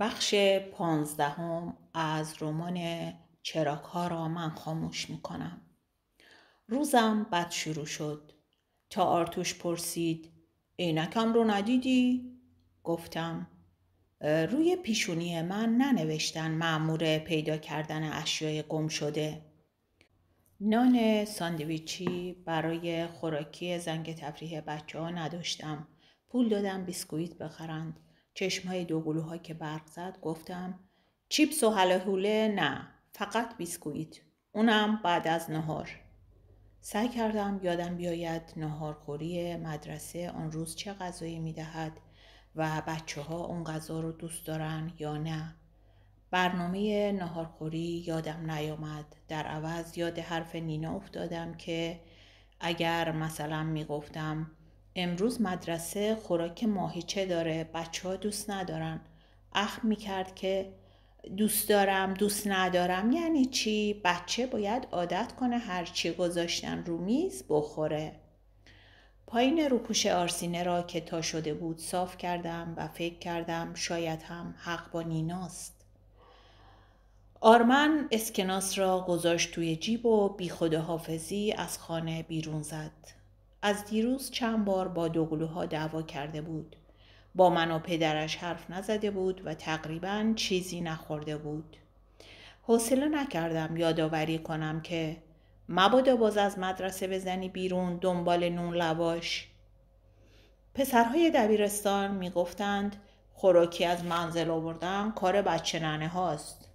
بخش پانزدهم از رمان ها را من خاموش می کنم. روزم بد شروع شد. تا آرتوش پرسید عینکم رو ندیدی؟ گفتم روی پیشونی من ننوشتن معمور پیدا کردن اشیای گم شده. نان ساندویچی برای خوراکی زنگ تفریح بچه ها نداشتم. پول دادم بیسکویت بخرند. چشمهای دوقلوها که برق زد گفتم چیپس و حله نه فقط بیسکویت اونم بعد از نهار سعی کردم یادم بیاید نهارخوری مدرسه آن روز چه غذایی میدهد و بچه ها اون غذا رو دوست دارن یا نه برنامه نهارخوری یادم نیامد در عوض یاد حرف نینا افتادم که اگر مثلا میگفتم امروز مدرسه خوراک ماهیچه داره بچه ها دوست ندارن اخم میکرد که دوست دارم دوست ندارم یعنی چی بچه باید عادت کنه هرچی گذاشتن رو میز بخوره پایین روپوش آرسینه را که تا شده بود صاف کردم و فکر کردم شاید هم حق با نیناست آرمن اسکناس را گذاشت توی جیب و بی حافظی از خانه بیرون زد از دیروز چند بار با دوقلوها دعوا کرده بود. با من و پدرش حرف نزده بود و تقریبا چیزی نخورده بود. حوصله نکردم یادآوری کنم که مبادا باز از مدرسه بزنی بیرون دنبال نون لواش. پسرهای دبیرستان میگفتند خوراکی از منزل آوردن کار بچه ننه هاست.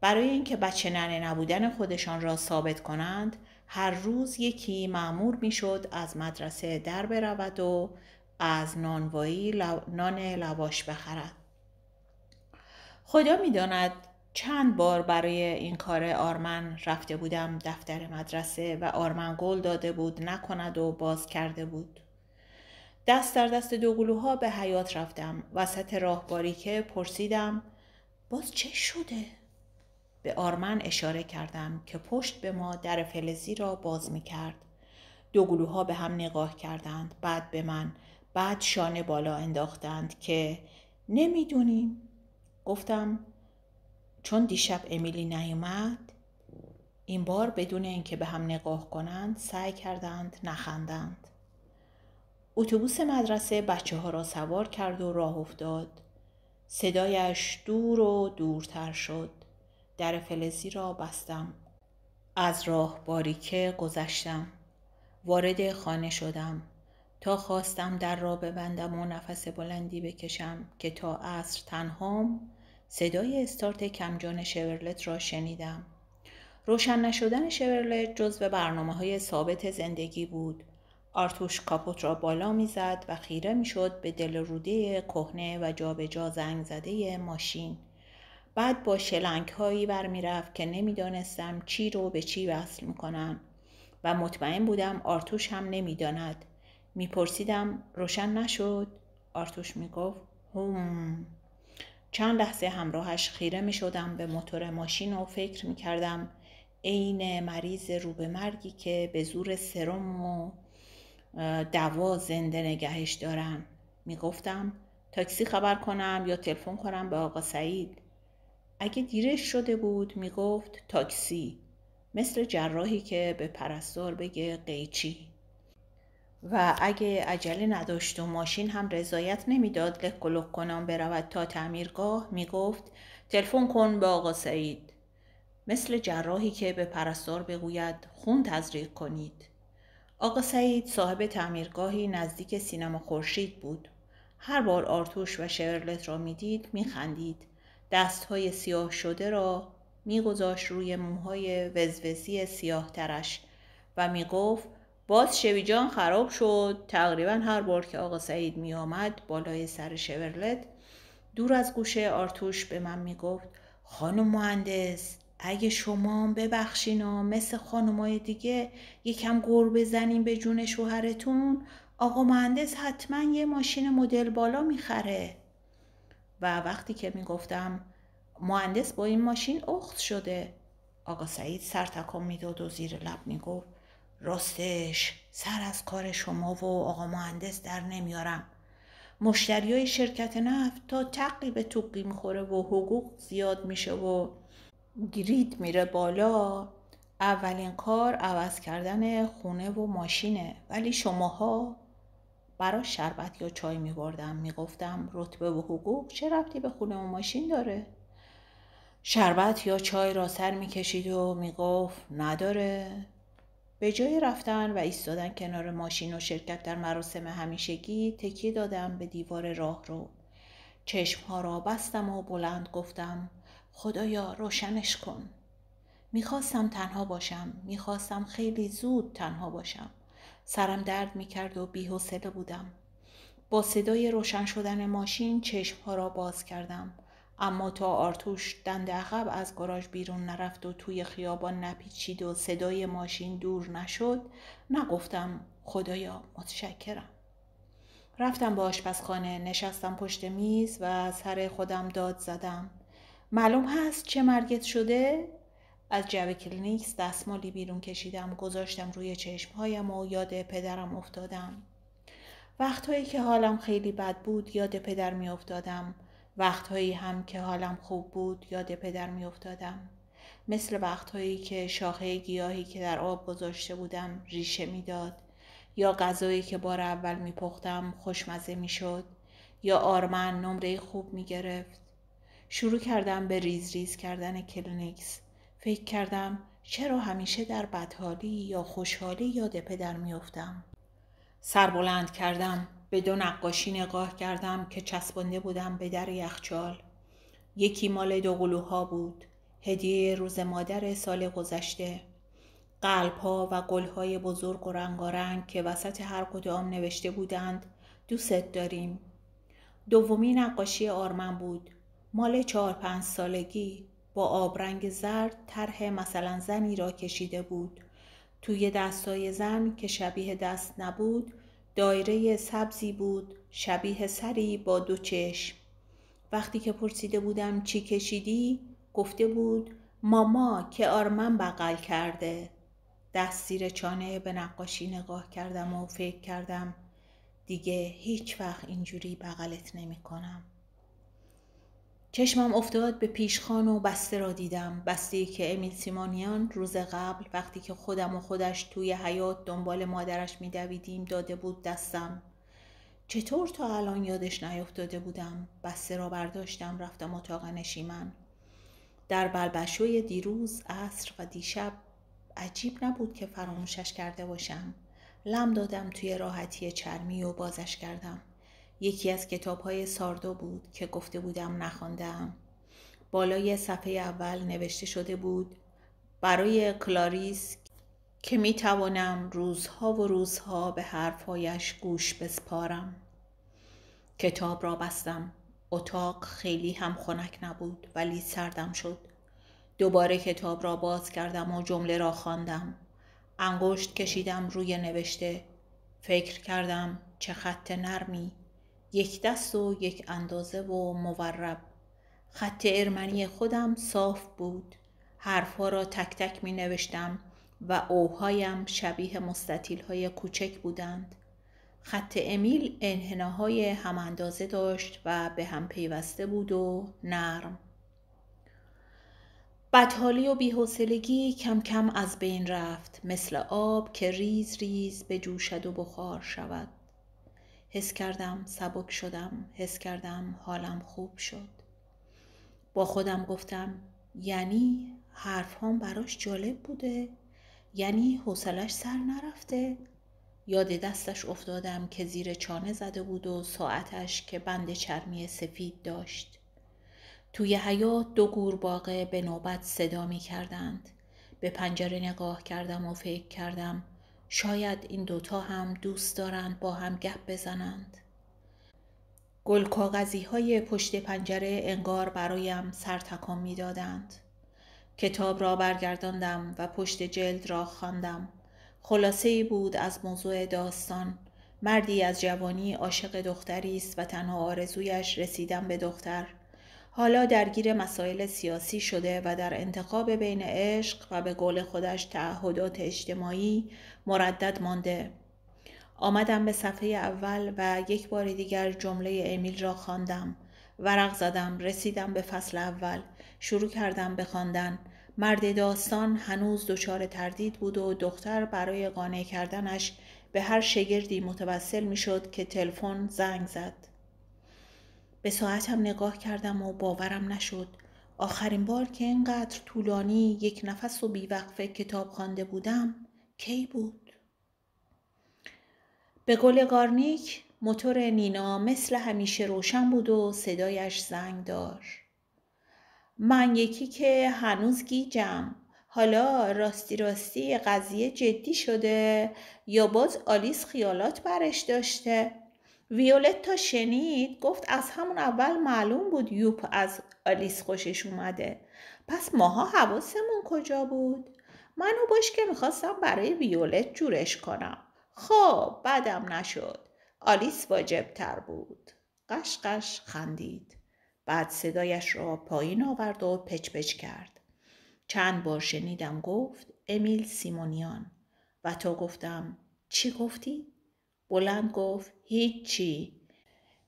برای اینکه بچه ننه نبودن خودشان را ثابت کنند هر روز یکی معمور میشد از مدرسه در برود و از نانوایی نان لواش بخرد خدا میداند چند بار برای این کار آرمن رفته بودم دفتر مدرسه و آرمن گل داده بود نکند و باز کرده بود دست در دست دو گلوها به حیات رفتم وسط راه که پرسیدم باز چه شده به آرمن اشاره کردم که پشت به ما در فلزی را باز می کرد. دو گلوها به هم نگاه کردند بعد به من بعد شانه بالا انداختند که نمیدونیم گفتم چون دیشب امیلی نیومد این بار بدون اینکه به هم نگاه کنند سعی کردند نخندند اتوبوس مدرسه بچه ها را سوار کرد و راه افتاد صدایش دور و دورتر شد در فلزی را بستم از راه باریکه گذشتم وارد خانه شدم تا خواستم در را ببندم و نفس بلندی بکشم که تا عصر تنهام صدای استارت کمجان شورلت را شنیدم روشن نشدن شورلت جزو برنامه های ثابت زندگی بود آرتوش کاپوت را بالا میزد و خیره میشد به دل روده کهنه و جابجا جا زنگ زده ماشین بعد با شلنگ هایی رفت که دانستم چی رو به چی وصل میکنم و مطمئن بودم آرتوش هم نمیداند میپرسیدم روشن نشد آرتوش میگفت هم چند لحظه همراهش خیره میشدم به موتور ماشین و فکر کردم عین مریض روبه مرگی که به زور سرم و دوا زنده نگهش دارن میگفتم تاکسی خبر کنم یا تلفن کنم به آقا سعید اگه دیرش شده بود میگفت تاکسی مثل جراحی که به پرستار بگه قیچی و اگه عجله نداشت و ماشین هم رضایت نمیداد لک کنم برود تا تعمیرگاه میگفت تلفن کن به آقا سعید مثل جراحی که به پرستار بگوید خون تزریق کنید آقا سعید صاحب تعمیرگاهی نزدیک سینما خورشید بود هر بار آرتوش و شورلت را میدید میخندید دست های سیاه شده را میگذاشت روی موهای وزوزی سیاه ترش و میگفت باز شویجان خراب شد تقریبا هر بار که آقا سعید می آمد بالای سر شورلت دور از گوشه آرتوش به من میگفت خانم مهندس اگه شما و مثل خانمای دیگه یکم گور بزنیم به جون شوهرتون آقا مهندس حتما یه ماشین مدل بالا میخره و وقتی که میگفتم مهندس با این ماشین اخت شده آقا سعید سر می میداد و زیر لب گفت راستش سر از کار شما و آقا مهندس در نمیارم مشتری های شرکت نفت تا تقی به توقی میخوره و حقوق زیاد میشه و گرید میره بالا اولین کار عوض کردن خونه و ماشینه ولی شماها برای شربت یا چای می بردم می گفتم رتبه و حقوق چه ربطی به خونه و ماشین داره؟ شربت یا چای را سر می و می نداره به جای رفتن و ایستادن کنار ماشین و شرکت در مراسم همیشگی تکیه دادم به دیوار راه رو چشمها را بستم و بلند گفتم خدایا روشنش کن میخواستم تنها باشم میخواستم خیلی زود تنها باشم سرم درد می کرد و بیحوصله بودم. با صدای روشن شدن ماشین چشمها را باز کردم. اما تا آرتوش دند عقب از گاراژ بیرون نرفت و توی خیابان نپیچید و صدای ماشین دور نشد نگفتم خدایا متشکرم رفتم به آشپزخانه نشستم پشت میز و سر خودم داد زدم معلوم هست چه مرگت شده از جعب کلینیکس دستمالی بیرون کشیدم گذاشتم روی چشمهایم و یاد پدرم افتادم وقتهایی که حالم خیلی بد بود یاد پدر می افتادم وقتهایی هم که حالم خوب بود یاد پدر می افتادم مثل وقتهایی که شاخه گیاهی که در آب گذاشته بودم ریشه میداد یا غذایی که بار اول میپختم خوشمزه میشد یا آرمن نمره خوب میگرفت شروع کردم به ریز ریز کردن کلینیکس فکر کردم چرا همیشه در بدحالی یا خوشحالی یاد پدر میافتم سر بلند کردم به دو نقاشی نگاه کردم که چسبنده بودم به در یخچال یکی مال دو قلوها بود هدیه روز مادر سال گذشته قلب ها و گل های بزرگ و رنگارنگ که وسط هر کدام نوشته بودند دوست داریم دومی نقاشی آرمن بود مال چهار پنج سالگی با آبرنگ زرد طرح مثلا زنی را کشیده بود توی دستای زن که شبیه دست نبود دایره سبزی بود شبیه سری با دو چشم وقتی که پرسیده بودم چی کشیدی گفته بود ماما که آرمن بغل کرده دست زیر چانه به نقاشی نگاه کردم و فکر کردم دیگه هیچ وقت اینجوری بغلت نمی کنم. چشمم افتاد به پیشخان و بسته را دیدم بسته که امیل سیمانیان روز قبل وقتی که خودم و خودش توی حیات دنبال مادرش میدویدیم داده بود دستم چطور تا الان یادش نیفتاده بودم بسته را برداشتم رفتم اتاق نشیمن در بلبشوی دیروز عصر و دیشب عجیب نبود که فراموشش کرده باشم لم دادم توی راحتی چرمی و بازش کردم یکی از کتاب های ساردو بود که گفته بودم نخواندم. بالای صفحه اول نوشته شده بود برای کلاریس که می توانم روزها و روزها به حرفهایش گوش بسپارم. کتاب را بستم. اتاق خیلی هم خنک نبود ولی سردم شد. دوباره کتاب را باز کردم و جمله را خواندم. انگشت کشیدم روی نوشته. فکر کردم چه خط نرمی یک دست و یک اندازه و مورب خط ارمنی خودم صاف بود حرفها را تک تک می نوشتم و اوهایم شبیه مستطیل های کوچک بودند خط امیل انهناهای هم اندازه داشت و به هم پیوسته بود و نرم بدحالی و بیحسلگی کم کم از بین رفت مثل آب که ریز ریز به جوشد و بخار شود حس کردم سبک شدم حس کردم حالم خوب شد با خودم گفتم یعنی حرف هم براش جالب بوده یعنی حوصلش سر نرفته یاد دستش افتادم که زیر چانه زده بود و ساعتش که بند چرمی سفید داشت توی حیات دو باقه به نوبت صدا می کردند به پنجره نگاه کردم و فکر کردم شاید این دوتا هم دوست دارند با هم گپ بزنند. گل کاغذی های پشت پنجره انگار برایم سرتکان تکان می دادند. کتاب را برگرداندم و پشت جلد را خواندم. خلاصه ای بود از موضوع داستان. مردی از جوانی عاشق دختری است و تنها آرزویش رسیدن به دختر. حالا درگیر مسائل سیاسی شده و در انتخاب بین عشق و به قول خودش تعهدات اجتماعی مردد مانده. آمدم به صفحه اول و یک بار دیگر جمله امیل را خواندم. ورق زدم رسیدم به فصل اول شروع کردم به خواندن مرد داستان هنوز دچار تردید بود و دختر برای قانع کردنش به هر شگردی متوسل میشد که تلفن زنگ زد به ساعتم نگاه کردم و باورم نشد. آخرین بار که اینقدر طولانی یک نفس و بیوقفه کتاب خوانده بودم کی بود؟ به گل گارنیک موتور نینا مثل همیشه روشن بود و صدایش زنگ دار. من یکی که هنوز گیجم حالا راستی راستی قضیه جدی شده یا باز آلیس خیالات برش داشته تا شنید گفت از همون اول معلوم بود یوپ از آلیس خوشش اومده پس ماها حواسمون کجا بود؟ منو باش که میخواستم برای ویولت جورش کنم خب بدم نشد آلیس واجب تر بود قشقش خندید بعد صدایش را پایین آورد و پچ پچ کرد چند بار شنیدم گفت امیل سیمونیان و تو گفتم چی گفتی؟ بلند گفت هیچی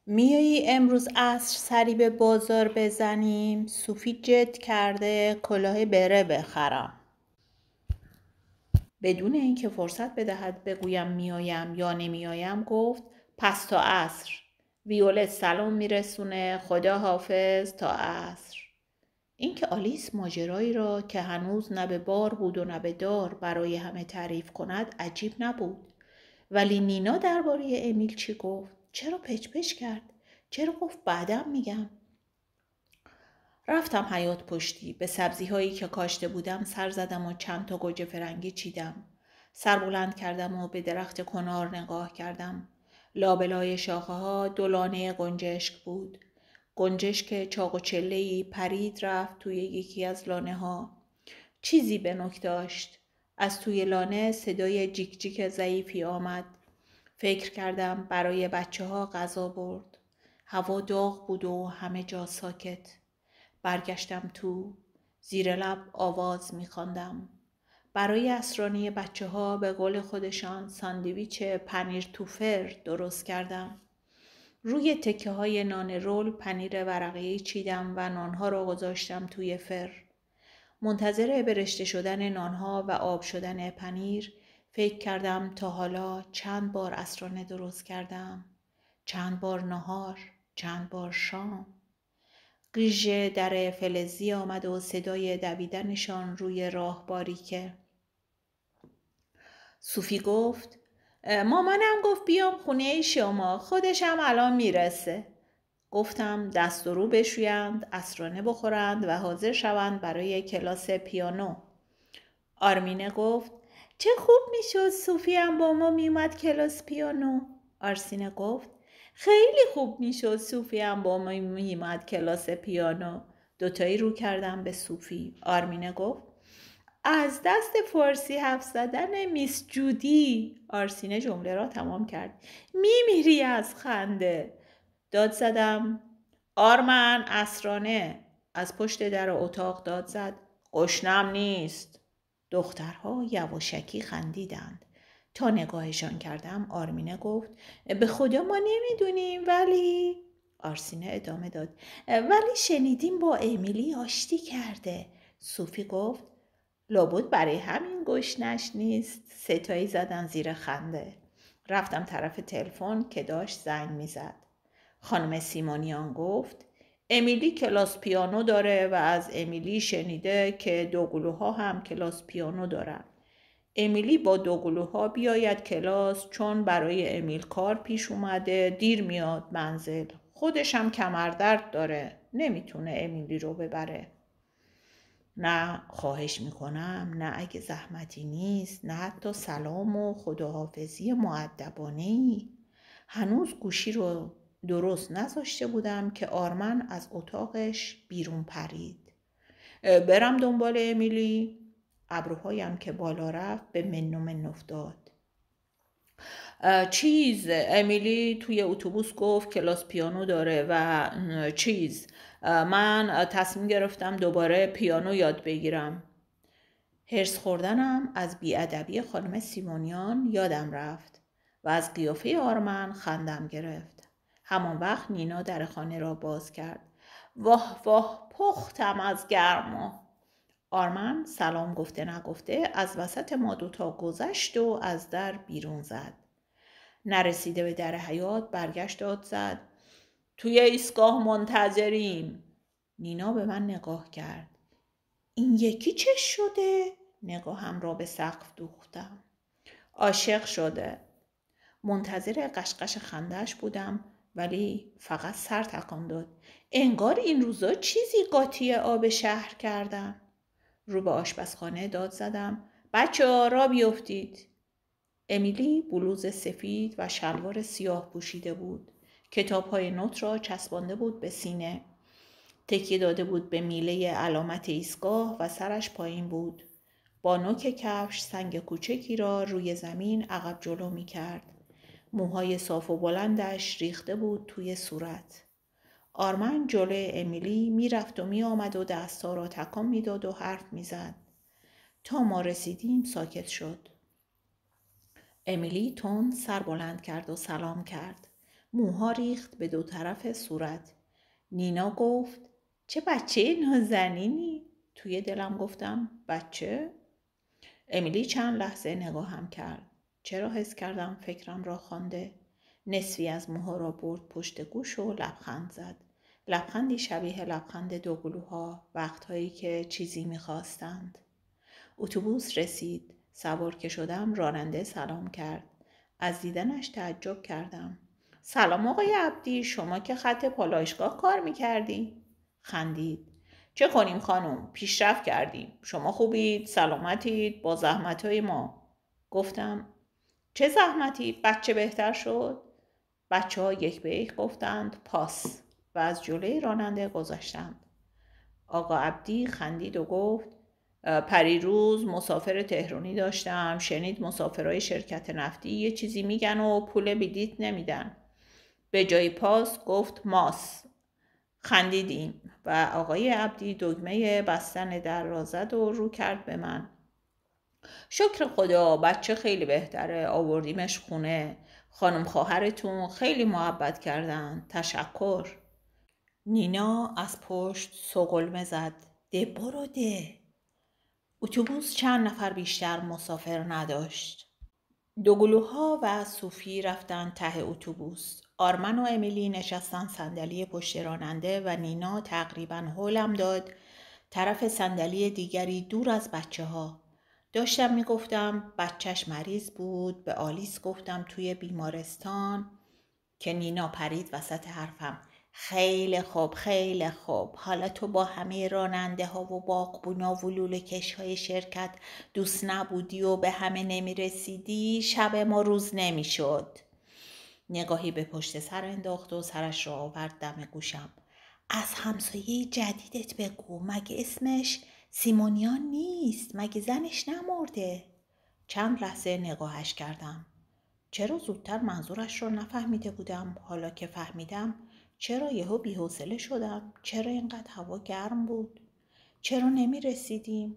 میایی امروز عصر سری به بازار بزنیم صوفی جد کرده کلاه بره بخرم بدون اینکه فرصت بدهد بگویم میایم یا نمیایم گفت پس تا عصر ویولت سلام میرسونه خدا حافظ تا عصر اینکه آلیس ماجرایی را که هنوز نه به بار بود و نه به دار برای همه تعریف کند عجیب نبود ولی نینا درباره امیل چی گفت چرا پچپچ کرد چرا گفت بعدم میگم رفتم حیات پشتی به سبزی هایی که کاشته بودم سر زدم و چند تا گوجه فرنگی چیدم سر بلند کردم و به درخت کنار نگاه کردم لابلای شاخه ها دولانه گنجشک بود گنجشک چاق و چلهی پرید رفت توی یکی از لانه ها چیزی به نک داشت از توی لانه صدای جیک جیک ضعیفی آمد. فکر کردم برای بچه ها غذا برد. هوا داغ بود و همه جا ساکت. برگشتم تو. زیر لب آواز میخواندم. برای اسرانی بچه ها به قول خودشان ساندویچ پنیر توفر درست کردم. روی تکه های نان رول پنیر ورقی چیدم و نانها را گذاشتم توی فر. منتظر برشته شدن نانها و آب شدن پنیر فکر کردم تا حالا چند بار اسرانه درست کردم چند بار نهار چند بار شام قیژ در فلزی آمد و صدای دویدنشان روی راه باریکه صوفی گفت مامانم گفت بیام خونه شما خودشم الان میرسه گفتم دست و رو بشویند، اسرانه بخورند و حاضر شوند برای کلاس پیانو. آرمینه گفت چه خوب میشد صوفی هم با ما میومد کلاس پیانو. آرسینه گفت خیلی خوب میشد صوفی هم با ما میومد کلاس پیانو. دوتایی رو کردم به صوفی. آرمینه گفت از دست فارسی حرف زدن میس جودی آرسینه جمله را تمام کرد میمیری از خنده داد زدم آرمن اسرانه از پشت در اتاق داد زد قشنم نیست دخترها یواشکی خندیدند تا نگاهشان کردم آرمینه گفت به خدا ما نمیدونیم ولی آرسینه ادامه داد ولی شنیدیم با امیلی آشتی کرده صوفی گفت لابد برای همین گشنش نیست ستایی زدن زیر خنده رفتم طرف تلفن که داشت زنگ میزد خانم سیمونیان گفت امیلی کلاس پیانو داره و از امیلی شنیده که دوگلوها هم کلاس پیانو دارن. امیلی با دوگلوها بیاید کلاس چون برای امیل کار پیش اومده دیر میاد منزل. خودش هم کمردرد داره. نمیتونه امیلی رو ببره. نه خواهش میکنم نه اگه زحمتی نیست نه حتی سلام و خداحافظی معدبانه هنوز گوشی رو درست نذاشته بودم که آرمن از اتاقش بیرون پرید برم دنبال امیلی ابروهایم که بالا رفت به من و من افتاد چیز امیلی توی اتوبوس گفت کلاس پیانو داره و چیز من تصمیم گرفتم دوباره پیانو یاد بگیرم هرس خوردنم از بیادبی خانم سیمونیان یادم رفت و از قیافه آرمن خندم گرفت همان وقت نینا در خانه را باز کرد واه واه پختم از گرما آرمن سلام گفته نگفته از وسط ما دوتا گذشت و از در بیرون زد نرسیده به در حیات برگشت داد زد توی ایستگاه منتظریم نینا به من نگاه کرد این یکی چه شده نگاهم را به سقف دوختم عاشق شده منتظر قشقش خندش بودم ولی فقط سر تکان داد انگار این روزا چیزی قاطی آب شهر کردم رو به آشپزخانه داد زدم بچه ها را بیفتید امیلی بلوز سفید و شلوار سیاه پوشیده بود کتاب های نوت را چسبانده بود به سینه تکیه داده بود به میله علامت ایستگاه و سرش پایین بود با نوک کفش سنگ کوچکی را روی زمین عقب جلو می کرد موهای صاف و بلندش ریخته بود توی صورت. آرمن جلوی امیلی میرفت و آمد و دستا را تکان میداد و حرف میزد. تا ما رسیدیم ساکت شد. امیلی تون سر بلند کرد و سلام کرد. موها ریخت به دو طرف صورت. نینا گفت چه بچه نازنینی؟ توی دلم گفتم بچه؟ امیلی چند لحظه نگاهم کرد. چرا حس کردم فکرم را خوانده نصفی از موها را برد پشت گوش و لبخند زد لبخندی شبیه لبخند گلوها وقتهایی که چیزی میخواستند اتوبوس رسید سوار که شدم راننده سلام کرد از دیدنش تعجب کردم سلام آقای عبدی شما که خط پالایشگاه کار میکردی خندید چه کنیم خانم پیشرفت کردیم شما خوبید سلامتید با زحمتهای ما گفتم چه زحمتی بچه بهتر شد بچه ها یک به یک گفتند پاس و از جلوی راننده گذاشتند آقا عبدی خندید و گفت پریروز مسافر تهرونی داشتم شنید مسافرهای شرکت نفتی یه چیزی میگن و پول بیدیت نمیدن به جای پاس گفت ماس خندیدیم و آقای عبدی دگمه بستن در را زد و رو کرد به من شکر خدا بچه خیلی بهتره آوردیمش خونه خانم خواهرتون خیلی محبت کردن تشکر نینا از پشت سقلمه زد ده برو ده اتوبوس چند نفر بیشتر مسافر نداشت دوگلوها و صوفی رفتن ته اتوبوس آرمن و امیلی نشستن صندلی پشت راننده و نینا تقریبا هولم داد طرف صندلی دیگری دور از بچه ها داشتم میگفتم بچهش مریض بود به آلیس گفتم توی بیمارستان که نینا پرید وسط حرفم خیلی خوب خیلی خوب حالا تو با همه راننده ها و باغبونا و لوله کش های شرکت دوست نبودی و به همه رسیدی شب ما روز نمیشد نگاهی به پشت سر انداخت و سرش را آورد دم گوشم از همسایه جدیدت بگو مگه اسمش سیمونیان نیست مگه زنش نمرده چند لحظه نگاهش کردم چرا زودتر منظورش رو نفهمیده بودم حالا که فهمیدم چرا یهو بیحوصله شدم چرا اینقدر هوا گرم بود چرا نمی رسیدیم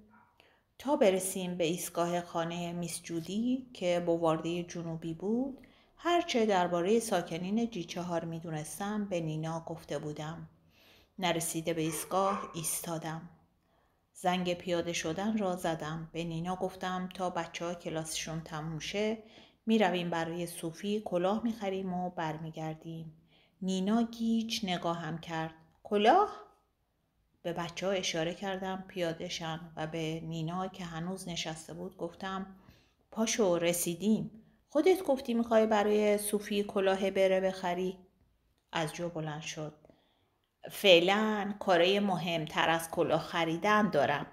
تا برسیم به ایستگاه خانه میس جودی که بوارده جنوبی بود هرچه درباره ساکنین جی چهار می دونستم به نینا گفته بودم نرسیده به ایستگاه ایستادم زنگ پیاده شدن را زدم به نینا گفتم تا بچه ها کلاسشون تموم شه رویم برای صوفی کلاه میخریم و برمیگردیم نینا گیج نگاهم کرد کلاه به بچه ها اشاره کردم پیاده شن و به نینا که هنوز نشسته بود گفتم پاشو رسیدیم خودت گفتی میخوای برای صوفی کلاه بره بخری از جو بلند شد فعلا کارای مهمتر از کلاه خریدن دارم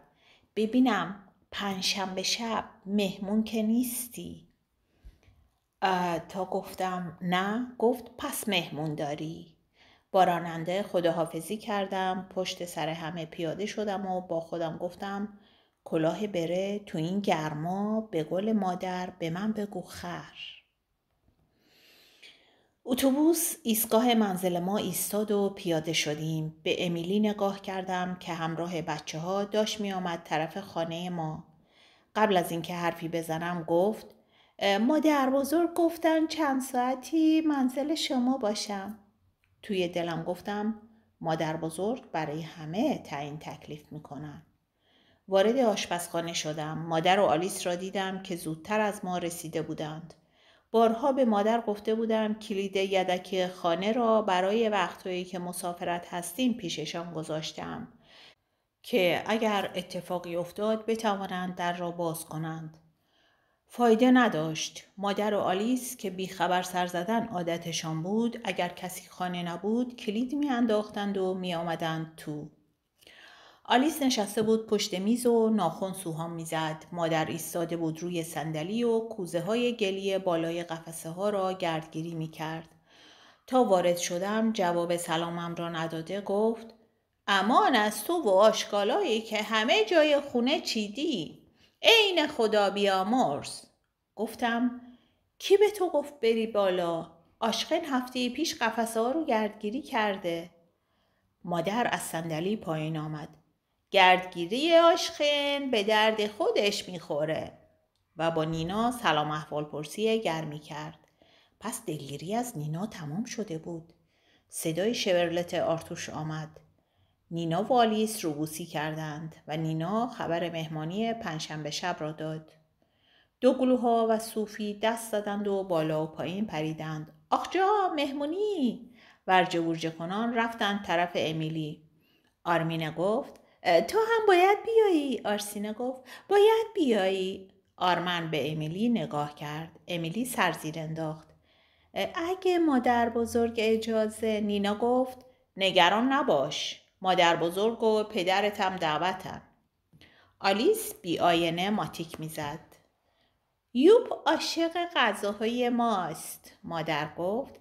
ببینم پنجشنبه شب مهمون که نیستی تا گفتم نه گفت پس مهمون داری با راننده خداحافظی کردم پشت سر همه پیاده شدم و با خودم گفتم کلاه بره تو این گرما به گل مادر به من بگو خر اتوبوس ایستگاه منزل ما ایستاد و پیاده شدیم به امیلی نگاه کردم که همراه بچه ها داشت می آمد طرف خانه ما قبل از اینکه حرفی بزنم گفت مادر بزرگ گفتن چند ساعتی منزل شما باشم توی دلم گفتم مادر بزرگ برای همه تعیین تکلیف میکنن وارد آشپزخانه شدم مادر و آلیس را دیدم که زودتر از ما رسیده بودند بارها به مادر گفته بودم کلید یدک خانه را برای وقتهایی که مسافرت هستیم پیششان گذاشتم که اگر اتفاقی افتاد بتوانند در را باز کنند. فایده نداشت. مادر و آلیس که بیخبر سر زدن عادتشان بود اگر کسی خانه نبود کلید میانداختند و میآمدند تو. آلیس نشسته بود پشت میز و ناخون سوهام میزد مادر ایستاده بود روی صندلی و کوزه های گلی بالای قفسه ها را گردگیری میکرد تا وارد شدم جواب سلامم را نداده گفت امان از تو و آشکالایی که همه جای خونه چیدی عین خدا بیامرز گفتم کی به تو گفت بری بالا آشقن هفته پیش قفسه ها رو گردگیری کرده مادر از صندلی پایین آمد گردگیری آشخن به درد خودش میخوره و با نینا سلام احوال پرسی گرمی کرد. پس دلگیری از نینا تمام شده بود. صدای شورلت آرتوش آمد. نینا و آلیس روبوسی کردند و نینا خبر مهمانی پنجشنبه شب را داد. دو گلوها و صوفی دست زدند و بالا و پایین پریدند. جا مهمونی! ورجه ورجه کنان رفتند طرف امیلی. آرمینه گفت تو هم باید بیایی آرسینه گفت باید بیایی آرمن به امیلی نگاه کرد امیلی سرزیر انداخت اگه مادر بزرگ اجازه نینا گفت نگران نباش مادر بزرگ و پدرتم دعوتن آلیس بی آینه ماتیک میزد یوب عاشق غذاهای ماست مادر گفت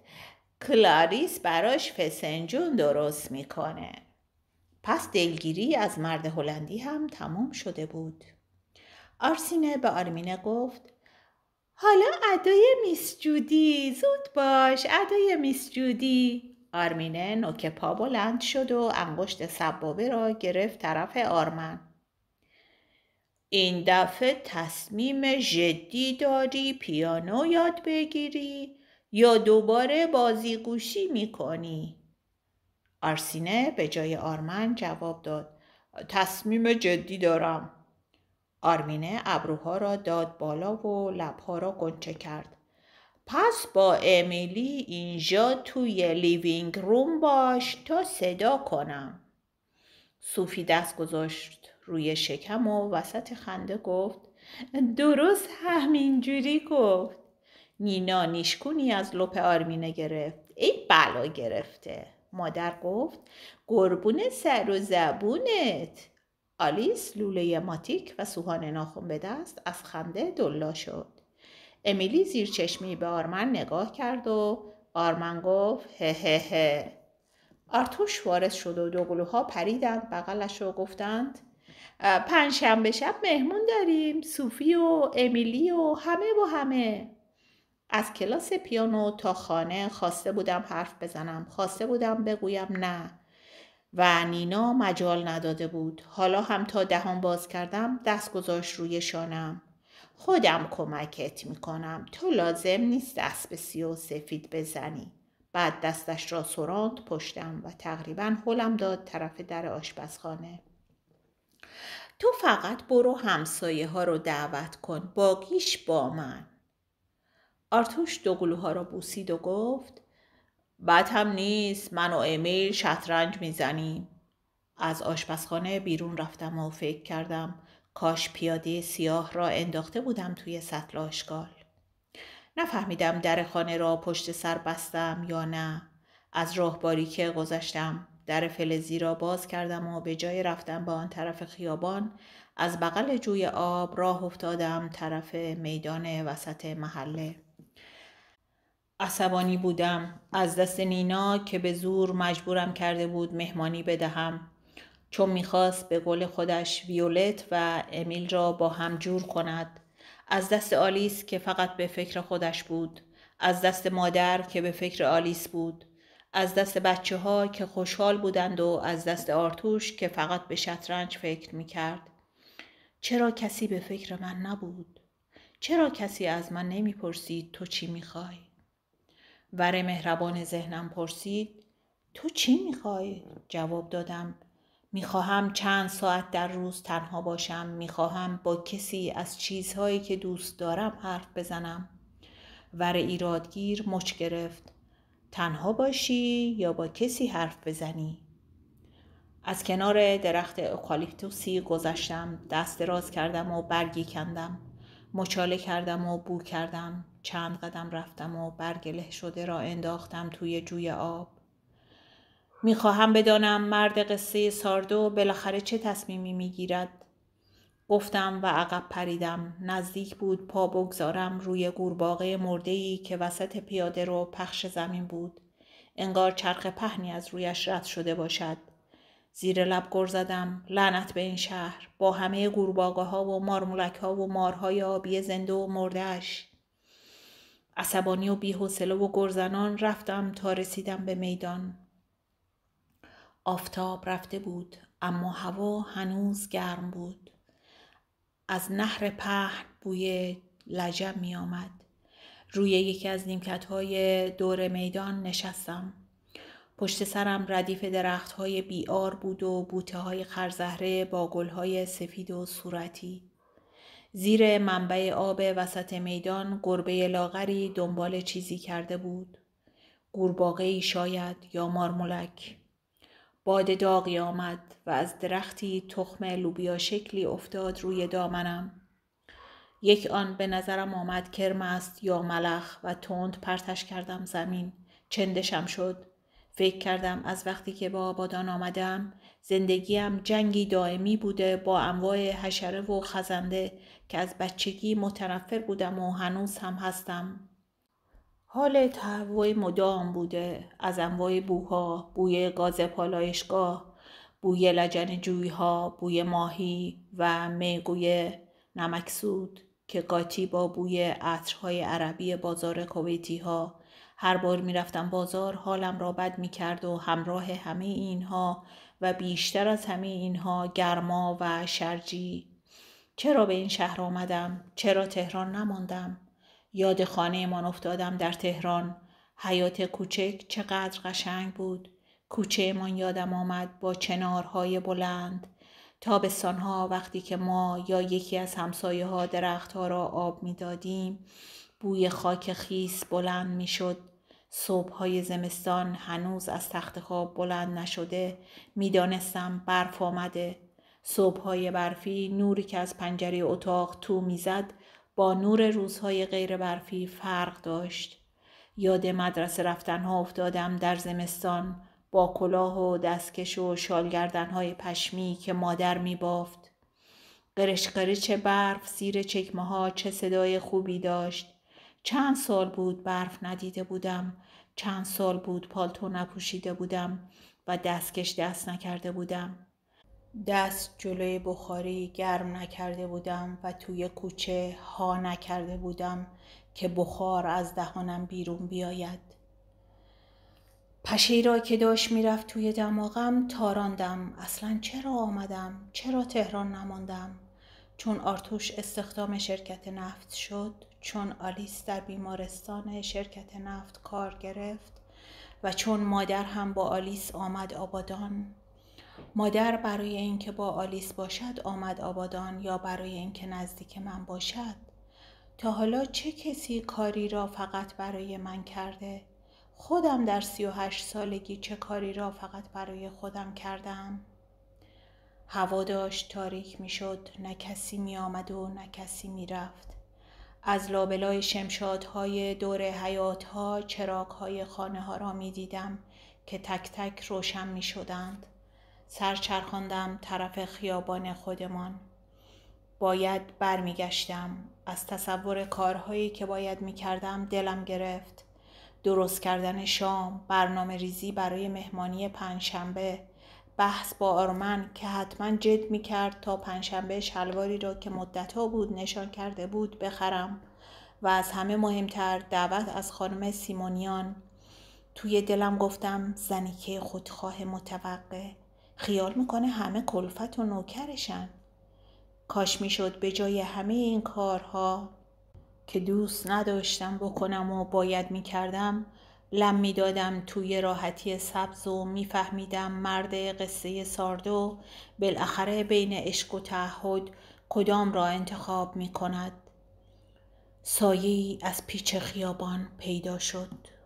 کلاریس براش فسنجون درست میکنه پس دلگیری از مرد هلندی هم تمام شده بود آرسینه به آرمینه گفت حالا ادای میس جودی زود باش ادای میس جودی آرمینه نوک پا بلند شد و انگشت سبابه را گرفت طرف آرمن این دفعه تصمیم جدی داری پیانو یاد بگیری یا دوباره بازیگوشی میکنی آرسینه به جای آرمن جواب داد تصمیم جدی دارم آرمینه ابروها را داد بالا و لبها را گنچه کرد پس با امیلی اینجا توی لیوینگ روم باش تا صدا کنم صوفی دست گذاشت روی شکم و وسط خنده گفت درست همینجوری گفت نینا نیشکونی از لپ آرمینه گرفت ای بلا گرفته مادر گفت گربون سر و زبونت آلیس لوله ماتیک و سوهان ناخون به دست از خنده دلا شد امیلی زیر چشمی به آرمن نگاه کرد و آرمن گفت هه هه هه آرتوش وارد شد و گلوها پریدند بغلش و گفتند پنجشنبه شب مهمون داریم صوفی و امیلی و همه و همه از کلاس پیانو تا خانه خواسته بودم حرف بزنم خواسته بودم بگویم نه و نینا مجال نداده بود حالا هم تا دهان باز کردم دست گذاشت روی شانم خودم کمکت میکنم تو لازم نیست دست به و سفید بزنی بعد دستش را سراند پشتم و تقریبا حلم داد طرف در آشپزخانه تو فقط برو همسایه ها رو دعوت کن باگیش با من آرتوش گلوها را بوسید و گفت بد هم نیست من و امیل شطرنج میزنیم از آشپزخانه بیرون رفتم و فکر کردم کاش پیاده سیاه را انداخته بودم توی سطل آشکال نفهمیدم در خانه را پشت سر بستم یا نه از راهباری که گذشتم در فلزی را باز کردم و به جای رفتم به آن طرف خیابان از بغل جوی آب راه افتادم طرف میدان وسط محله عصبانی بودم از دست نینا که به زور مجبورم کرده بود مهمانی بدهم چون میخواست به قول خودش ویولت و امیل را با هم جور کند از دست آلیس که فقط به فکر خودش بود از دست مادر که به فکر آلیس بود از دست بچه ها که خوشحال بودند و از دست آرتوش که فقط به شطرنج فکر میکرد چرا کسی به فکر من نبود؟ چرا کسی از من نمیپرسید تو چی میخوای؟ ور مهربان ذهنم پرسید تو چی میخوای؟ جواب دادم میخواهم چند ساعت در روز تنها باشم میخواهم با کسی از چیزهایی که دوست دارم حرف بزنم ور ایرادگیر مچ گرفت تنها باشی یا با کسی حرف بزنی از کنار درخت اوکالیپتوسی گذشتم دست دراز کردم و برگی کندم مچاله کردم و بو کردم چند قدم رفتم و برگ له شده را انداختم توی جوی آب میخواهم بدانم مرد قصه ساردو بالاخره چه تصمیمی میگیرد گفتم و عقب پریدم نزدیک بود پا بگذارم روی گورباغه مردهی که وسط پیاده رو پخش زمین بود انگار چرخ پهنی از رویش رد شده باشد زیر لب گر زدم لعنت به این شهر با همه گورباغه ها و مارمولک ها و مارهای آبی زنده و مردهش عصبانی و بیحوصله و گرزنان رفتم تا رسیدم به میدان آفتاب رفته بود اما هوا هنوز گرم بود از نهر پهن بوی لجب می آمد. روی یکی از نیمکت های دور میدان نشستم. پشت سرم ردیف درخت های بیار بود و بوته های خرزهره با گل های سفید و صورتی. زیر منبع آب وسط میدان گربه لاغری دنبال چیزی کرده بود. گرباقه ای شاید یا مارمولک. باد داغی آمد و از درختی تخم لوبیا شکلی افتاد روی دامنم. یک آن به نظرم آمد کرم است یا ملخ و تند پرتش کردم زمین. چندشم شد فکر کردم از وقتی که با آبادان آمدم زندگیم جنگی دائمی بوده با انواع حشره و خزنده که از بچگی متنفر بودم و هنوز هم هستم حال تهوع مدام بوده از انواع بوها بوی گاز پالایشگاه بوی لجن جویها بوی ماهی و میگوی نمکسود که قاطی با بوی عطرهای عربی بازار کویتیها. ها هر بار رفتم بازار حالم را بد کرد و همراه همه اینها و بیشتر از همه اینها گرما و شرجی چرا به این شهر آمدم چرا تهران نماندم یاد خانه من افتادم در تهران حیات کوچک چقدر قشنگ بود کوچه من یادم آمد با چنارهای بلند تابستانها وقتی که ما یا یکی از همسایه ها درخت ها را آب می دادیم بوی خاک خیس بلند می شد. های زمستان هنوز از تخت خواب بلند نشده میدانستم برف آمده های برفی نوری که از پنجره اتاق تو میزد با نور روزهای غیر برفی فرق داشت یاد مدرسه رفتن ها افتادم در زمستان با کلاه و دستکش و های پشمی که مادر می بافت. قرش قرش برف زیر چکمه ها چه صدای خوبی داشت چند سال بود برف ندیده بودم چند سال بود پالتو نپوشیده بودم و دستکش دست نکرده بودم دست جلوی بخاری گرم نکرده بودم و توی کوچه ها نکرده بودم که بخار از دهانم بیرون بیاید پشی را که داشت میرفت توی دماغم تاراندم اصلا چرا آمدم چرا تهران نماندم چون آرتوش استخدام شرکت نفت شد چون آلیس در بیمارستان شرکت نفت کار گرفت و چون مادر هم با آلیس آمد آبادان مادر برای اینکه با آلیس باشد آمد آبادان یا برای اینکه نزدیک من باشد تا حالا چه کسی کاری را فقط برای من کرده خودم در سی و هشت سالگی چه کاری را فقط برای خودم کردم هوا داشت تاریک میشد نه کسی می آمد و نه کسی می رفت از لابلای شمشادهای دور حیاتها ها خانه ها را می دیدم که تک تک روشن می شدند. سرچرخاندم طرف خیابان خودمان. باید برمیگشتم از تصور کارهایی که باید می کردم دلم گرفت درست کردن شام برنامه ریزی برای مهمانی پنجشنبه بحث با آرمن که حتما جد می کرد تا پنجشنبه شلواری را که مدتها بود نشان کرده بود بخرم و از همه مهمتر دعوت از خانم سیمونیان توی دلم گفتم زنی که خودخواه متوقع خیال میکنه همه کلفت و نوکرشن کاش میشد به جای همه این کارها که دوست نداشتم بکنم و باید میکردم لم میدادم توی راحتی سبز و میفهمیدم مرد قصه ساردو بالاخره بین عشق و تعهد کدام را انتخاب می کند سایه از پیچ خیابان پیدا شد